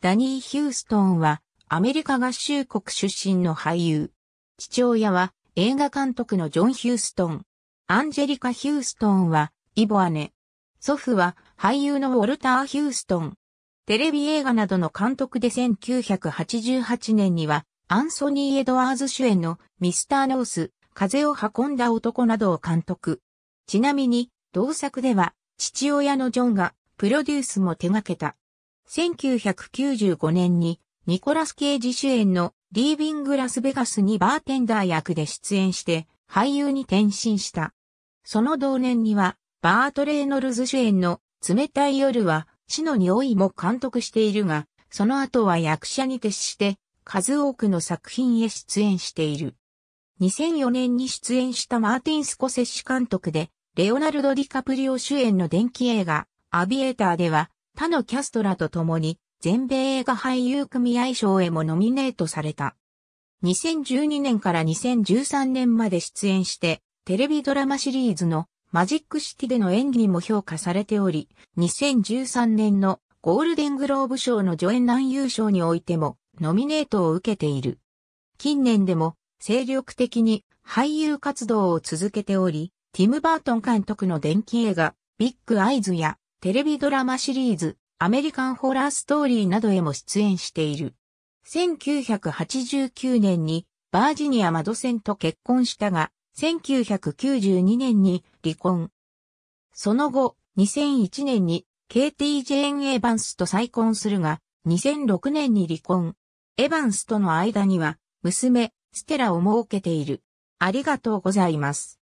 ダニー・ヒューストンはアメリカ合衆国出身の俳優。父親は映画監督のジョン・ヒューストン。アンジェリカ・ヒューストンはイボ姉。祖父は俳優のウォルター・ヒューストン。テレビ映画などの監督で1988年にはアンソニー・エドワーズ主演のミスター・ノース、風を運んだ男などを監督。ちなみに同作では父親のジョンがプロデュースも手掛けた。1995年にニコラス・ケイジ主演のリービング・ラスベガスにバーテンダー役で出演して俳優に転身した。その同年にはバート・レイノルズ主演の冷たい夜は死の匂いも監督しているが、その後は役者に徹して数多くの作品へ出演している。2004年に出演したマーティン・スコセッシ監督で、レオナルド・ディカプリオ主演の電気映画、アビエーターでは、他のキャストらと共に全米映画俳優組合賞へもノミネートされた。2012年から2013年まで出演して、テレビドラマシリーズのマジックシティでの演技も評価されており、2013年のゴールデングローブ賞の助演男優賞においてもノミネートを受けている。近年でも精力的に俳優活動を続けており、ティム・バートン監督の電気映画ビッグ・アイズやテレビドラマシリーズ、アメリカンホラーストーリーなどへも出演している。1989年にバージニア・マドセンと結婚したが、1992年に離婚。その後、2001年にケイティ・ジェーン・エヴァンスと再婚するが、2006年に離婚。エヴァンスとの間には、娘、ステラを設けている。ありがとうございます。